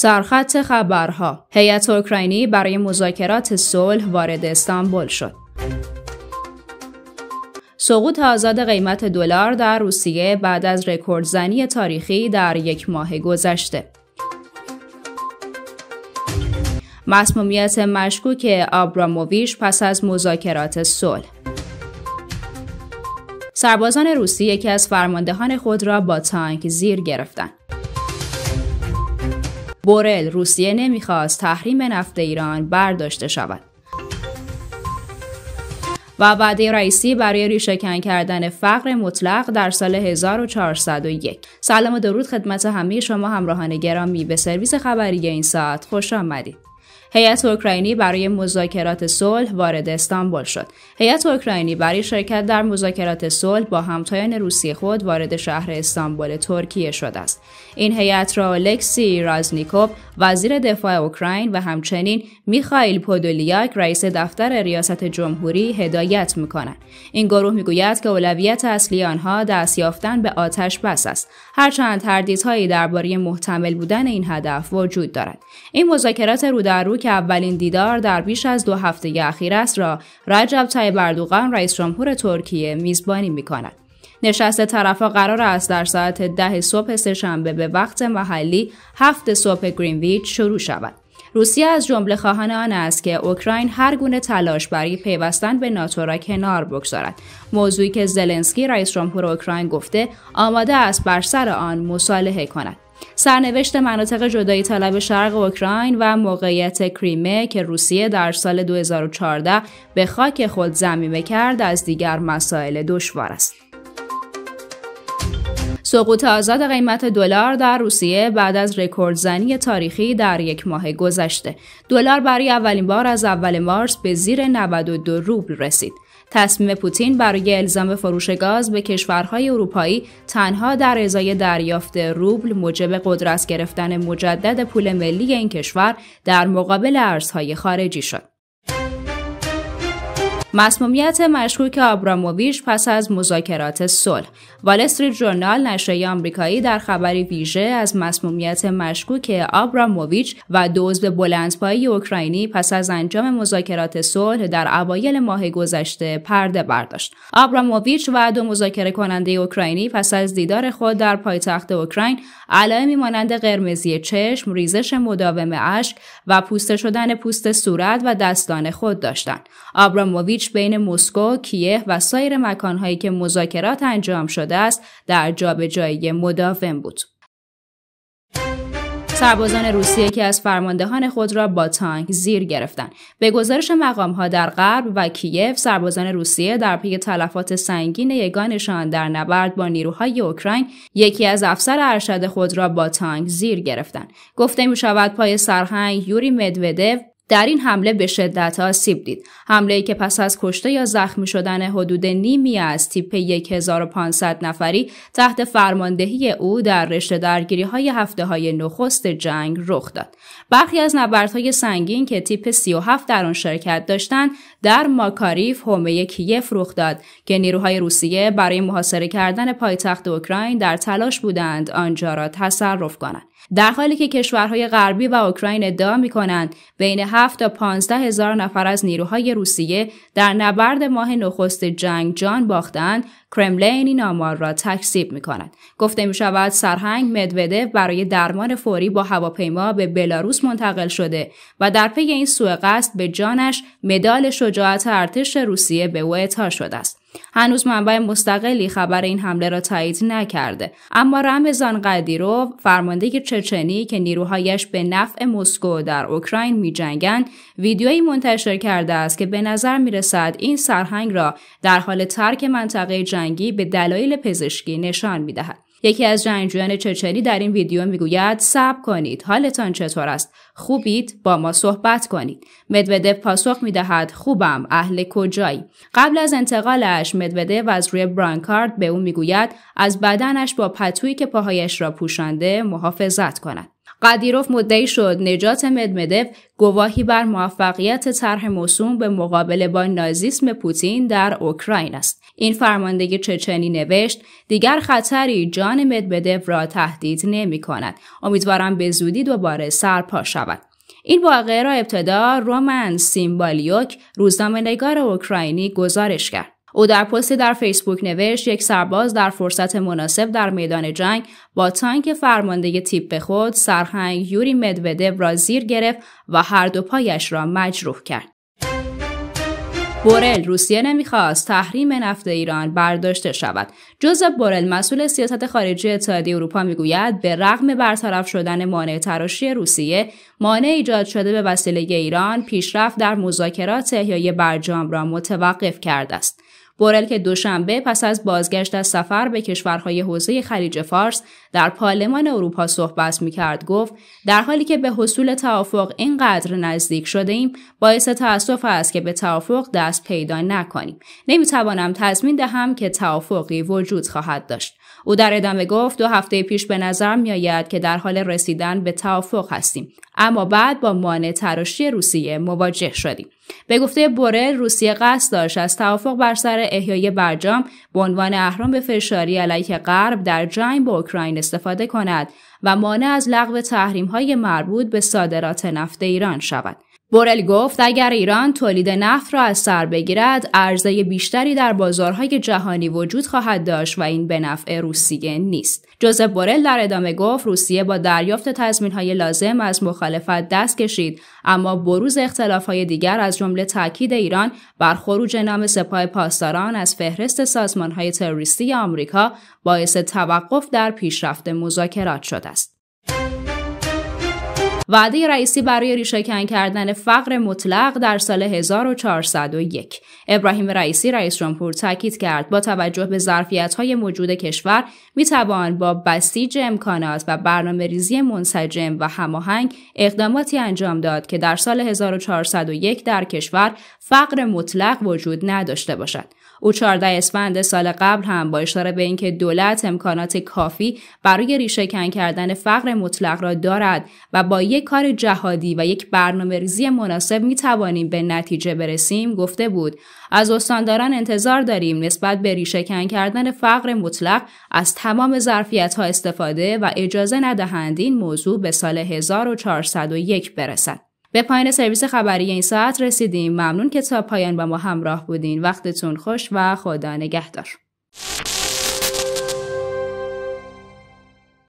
سرخط خبرها هیئت اوکراینی برای مذاکرات صلح وارد استانبول شد سقوط آزاد قیمت دلار در روسیه بعد از رکوردزنی تاریخی در یک ماه گذشته مسمومیت مشکوک آبراموویش پس از مذاکرات صلح سربازان روسی یکی از فرماندهان خود را با تانک زیر گرفتند بورل روسیه نمیخواست تحریم نفت ایران برداشته شود. و وعده رئیسی برای ریشهکن کردن فقر مطلق در سال 1401 سلام و درود خدمت همه شما همراهان گرامی به سرویس خبری این ساعت خوش آمدید هیئت اوکراینی برای مذاکرات صلح وارد استانبول شد. هیئت اوکراینی برای شرکت در مذاکرات صلح با همتایان روسی خود وارد شهر استانبول ترکیه شده است. این هیئت را الکسی رازنیکوب وزیر دفاع اوکراین و همچنین میخائیل پودولیاک رئیس دفتر ریاست جمهوری هدایت میکنند. این گروه میگوید که اولویت اصلی آنها دست یافتن به آتش بس است. هرچند تردیدهایی درباره محتمل بودن این هدف وجود دارد. این مذاکرات رو در که اولین دیدار در بیش از دو هفته اخیر است را رجب تای بردوغان رئیس جمهور ترکیه میزبانی می کند. نشست طرفا قرار است در ساعت ده صبح سهشنبه به وقت محلی هفت صبح گرینویچ شروع شود. روسیه از جمله خواهان آن است که اوکراین هر گونه تلاش برای پیوستن به ناتو را کنار بگذارد موضوعی که زلنسکی رئیس جمهور اوکراین گفته آماده است بر سر آن مصالحه کند سرنوشت مناطق جدایی طلب شرق اوکراین و موقعیت کریمه که روسیه در سال 2014 به خاک خود زمینه کرد از دیگر مسائل دشوار است. سقوط آزاد قیمت دلار در روسیه بعد از رکوردزنی تاریخی در یک ماه گذشته دلار برای اولین بار از اول مارس به زیر 92 روبل رسید تصمیم پوتین برای الزام فروش گاز به کشورهای اروپایی تنها در ازای دریافت روبل موجب قدرت گرفتن مجدد پول ملی این کشور در مقابل ارزهای خارجی شد. مسمومیت مشکوک آبراموویچ پس از مذاکرات صلح وال استریت ژورنال نشریه آمریکایی در خبری ویژه از مسمومیت مشکوک آبراموویچ و دو عضو بلندپایه اوکراینی پس از انجام مذاکرات صلح در اوایل ماه گذشته پرده برداشت آبراموویچ و دو مذاکره کننده اوکراینی پس از دیدار خود در پایتخت اوکراین علائمی مانند قرمزی چشم ریزش مداوم اشک و پوسته شدن پوست صورت و دستان خود داشتند آبراموویچ بین مسکو، کیه و سایر مکانهایی که مذاکرات انجام شده است در جابجایی مداوم بود. سربازان روسیه که از فرماندهان خود را با تانک زیر گرفتند به گزارش مقام ها در غرب و کیف سربازان روسیه در پی تلفات سنگین یگانشان در نبرد با نیروهای اوکراین یکی از افسر ارشد خود را با تانک زیر گرفتند گفته می شود پای سرهنگ یوری مدودو در این حمله به شدت آسیب دید حمله ای که پس از کشته یا زخمی شدن حدود نیمی از تیپ 1500 نفری تحت فرماندهی او در رشته درگیری های هفته های نخست جنگ رخ داد برخی از نبردهای سنگین که تیپ 37 در آن شرکت داشتند در ماکاریف حومه کیف رخ داد که نیروهای روسیه برای محاصره کردن پایتخت اوکراین در تلاش بودند آنجا را تصرف کنند در حالی که کشورهای غربی و اوکراین ادعا می کنند بین 7 تا 15 هزار نفر از نیروهای روسیه در نبرد ماه نخست جنگ جان باختند کرملین این آمار را تکذیب می کند. گفته می شود سرهنگ مدوده برای درمان فوری با هواپیما به بلاروس منتقل شده و در پی این سوء قصد به جانش مدال شجاعت ارتش روسیه به او اعطا شده است. هنوز منبع مستقلی خبر این حمله را تایید نکرده اما رمزان قدیرو فرمانده چچنی که نیروهایش به نفع مسکو در اوکراین میجنگند ویدیویی منتشر کرده است که به نظر میرسد این سرهنگ را در حال ترک منطقه جنگی به دلایل پزشکی نشان میدهد یکی از جنگجویان چچنی در این ویدیو میگوید صبر کنید حالتان چطور است خوبید با ما صحبت کنید مدوده پاسخ میدهد خوبم اهل کجایی قبل از انتقالش و از روی برانکارد به او میگوید از بدنش با پتویی که پاهایش را پوشانده محافظت کند قدیروف مدعی شد نجات مدمدف گواهی بر موفقیت طرح موسوم به مقابله با نازیسم پوتین در اوکراین است این فرماندهی چچنی نوشت دیگر خطری جان مدمدف را تهدید نمی کند امیدوارم به زودی دوباره سرپا شود این واقعه را ابتدا رومن سیمبالیوک نگار اوکراینی گزارش کرد او در پستی در فیسبوک نوشت یک سرباز در فرصت مناسب در میدان جنگ با تانک فرمانده تیپ به خود سرهنگ یوری مدوده را زیر گرفت و هر دو پایش را مجروح کرد. بورل روسیه نمیخواست تحریم نفت ایران برداشته شود جوزف بورل مسئول سیاست خارجی اتحادیه اروپا میگوید به رغم برطرف شدن مانع تراشی روسیه مانع ایجاد شده به وسیله ایران پیشرفت در مذاکرات احیای برجام را متوقف کرده است بورل که دوشنبه پس از بازگشت از سفر به کشورهای حوزه خلیج فارس در پارلمان اروپا صحبت میکرد گفت در حالی که به حصول توافق اینقدر نزدیک شده ایم باعث تاسف است که به توافق دست پیدا نکنیم نمیتوانم تضمین دهم که توافقی وجود خواهد داشت او در ادامه گفت دو هفته پیش به نظر میآید که در حال رسیدن به توافق هستیم اما بعد با مانع تراشی روسیه مواجه شدیم به گفته بورل روسیه قصد داشت از توافق بر سر احیای برجام به عنوان اهرام فشاری علیه غرب در جنگ با اوکراین استفاده کند و مانع از لغو های مربوط به صادرات نفت ایران شود بورل گفت اگر ایران تولید نفت را از سر بگیرد عرضه بیشتری در بازارهای جهانی وجود خواهد داشت و این به نفع روسیه نیست جوزف بورل در ادامه گفت روسیه با دریافت تضمینهای لازم از مخالفت دست کشید اما بروز اختلافهای دیگر از جمله تاکید ایران بر خروج نام سپاه پاسداران از فهرست سازمانهای تروریستی آمریکا باعث توقف در پیشرفت مذاکرات شده است وعده رئیسی برای ریشهکن کردن فقر مطلق در سال 1401 ابراهیم رئیسی رئیس جمهور تاکید کرد با توجه به ظرفیت های موجود کشور میتوان با بسیج امکانات و برنامه ریزی منسجم و هماهنگ اقداماتی انجام داد که در سال 1401 در کشور فقر مطلق وجود نداشته باشد او 14 اسفند سال قبل هم با اشاره به اینکه دولت امکانات کافی برای ریشهکن کردن فقر مطلق را دارد و با یک کار جهادی و یک برنامه ریزی مناسب می توانیم به نتیجه برسیم گفته بود از استانداران انتظار داریم نسبت به کن کردن فقر مطلق از تمام ظرفیت ها استفاده و اجازه ندهند این موضوع به سال 1401 برسد به پایان سرویس خبری این ساعت رسیدیم ممنون که تا پایان با ما همراه بودین وقتتون خوش و خدا نگهدار